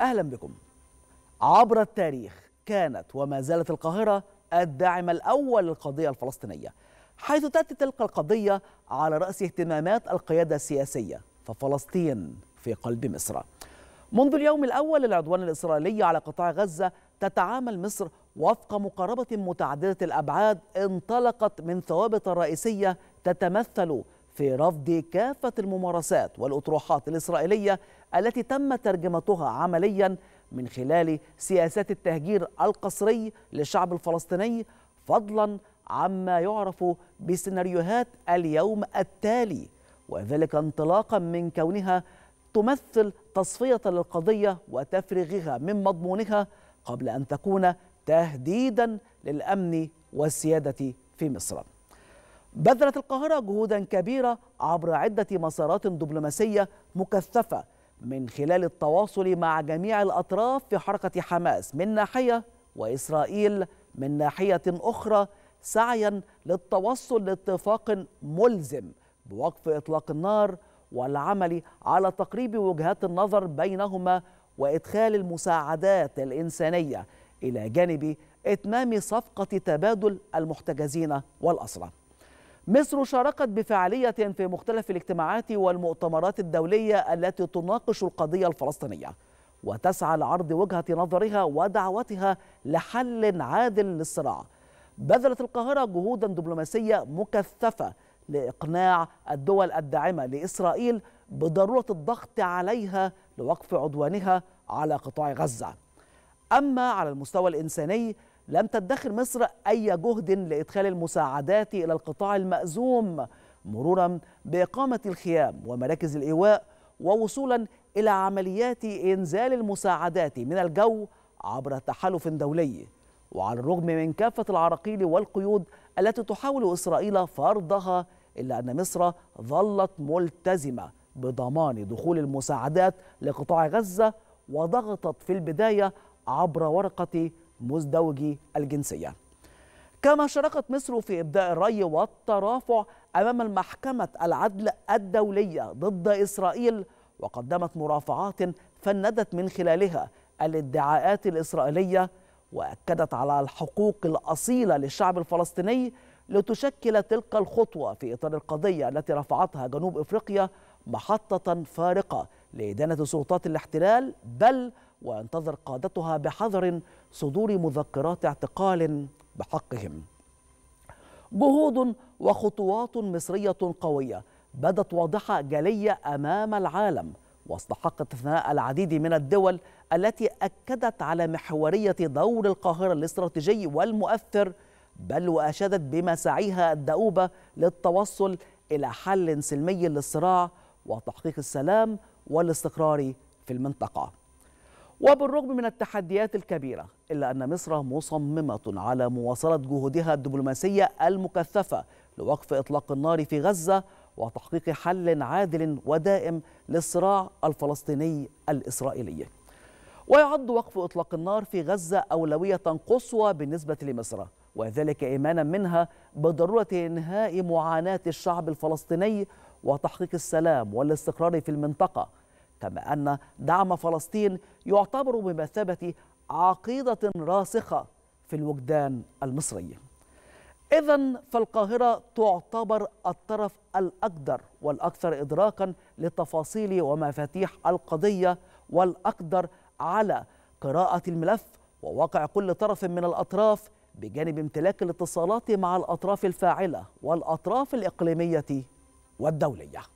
أهلا بكم عبر التاريخ كانت وما زالت القاهرة الداعم الأول للقضية الفلسطينية حيث تأتي تلك القضية على رأس اهتمامات القيادة السياسية ففلسطين في قلب مصر منذ اليوم الأول للعدوان الإسرائيلي على قطاع غزة تتعامل مصر وفق مقاربة متعددة الأبعاد انطلقت من ثوابت رئيسية تتمثل في رفض كافة الممارسات والأطروحات الإسرائيلية التي تم ترجمتها عمليا من خلال سياسات التهجير القسري للشعب الفلسطيني فضلا عما يعرف بسيناريوهات اليوم التالي وذلك انطلاقا من كونها تمثل تصفية للقضية وتفريغها من مضمونها قبل أن تكون تهديدا للأمن والسيادة في مصر بذلت القاهرة جهودا كبيرة عبر عدة مسارات دبلوماسية مكثفة من خلال التواصل مع جميع الأطراف في حركة حماس من ناحية وإسرائيل من ناحية أخرى سعيا للتوصل لاتفاق ملزم بوقف إطلاق النار والعمل على تقريب وجهات النظر بينهما وإدخال المساعدات الإنسانية إلى جانب إتمام صفقة تبادل المحتجزين والأسرى مصر شاركت بفعالية في مختلف الاجتماعات والمؤتمرات الدولية التي تناقش القضية الفلسطينية وتسعى لعرض وجهة نظرها ودعوتها لحل عادل للصراع بذلت القاهرة جهودا دبلوماسية مكثفة لإقناع الدول الداعمة لإسرائيل بضرورة الضغط عليها لوقف عدوانها على قطاع غزة أما على المستوى الإنساني لم تدخر مصر أي جهد لإدخال المساعدات إلى القطاع المأزوم مرورا بإقامة الخيام ومراكز الإيواء ووصولا إلى عمليات إنزال المساعدات من الجو عبر تحالف دولي وعلى الرغم من كافة العراقيل والقيود التي تحاول إسرائيل فرضها إلا أن مصر ظلت ملتزمة بضمان دخول المساعدات لقطاع غزة وضغطت في البداية عبر ورقة مزدوجي الجنسية كما شاركت مصر في إبداء الري والترافع أمام المحكمة العدل الدولية ضد إسرائيل وقدمت مرافعات فندت من خلالها الادعاءات الإسرائيلية وأكدت على الحقوق الأصيلة للشعب الفلسطيني لتشكل تلك الخطوة في إطار القضية التي رفعتها جنوب إفريقيا محطة فارقة لإدانة سلطات الاحتلال بل وانتظر قادتها بحذر صدور مذكرات اعتقال بحقهم جهود وخطوات مصرية قوية بدت واضحة جلية أمام العالم واستحقت ثناء العديد من الدول التي أكدت على محورية دور القاهرة الاستراتيجي والمؤثر بل وأشادت بمساعيها الدؤوبة للتوصل إلى حل سلمي للصراع وتحقيق السلام والاستقرار في المنطقة وبالرغم من التحديات الكبيرة إلا أن مصر مصممة على مواصلة جهودها الدبلوماسية المكثفة لوقف إطلاق النار في غزة وتحقيق حل عادل ودائم للصراع الفلسطيني الإسرائيلي ويعد وقف إطلاق النار في غزة أولوية قصوى بالنسبة لمصر وذلك إيمانا منها بضرورة إنهاء معاناة الشعب الفلسطيني وتحقيق السلام والاستقرار في المنطقة كما أن دعم فلسطين يعتبر بمثابة عقيدة راسخة في الوجدان المصري إذا فالقاهرة تعتبر الطرف الأقدر والأكثر إدراكا للتفاصيل ومفاتيح القضية والأقدر على قراءة الملف وواقع كل طرف من الأطراف بجانب امتلاك الاتصالات مع الأطراف الفاعلة والأطراف الإقليمية والدولية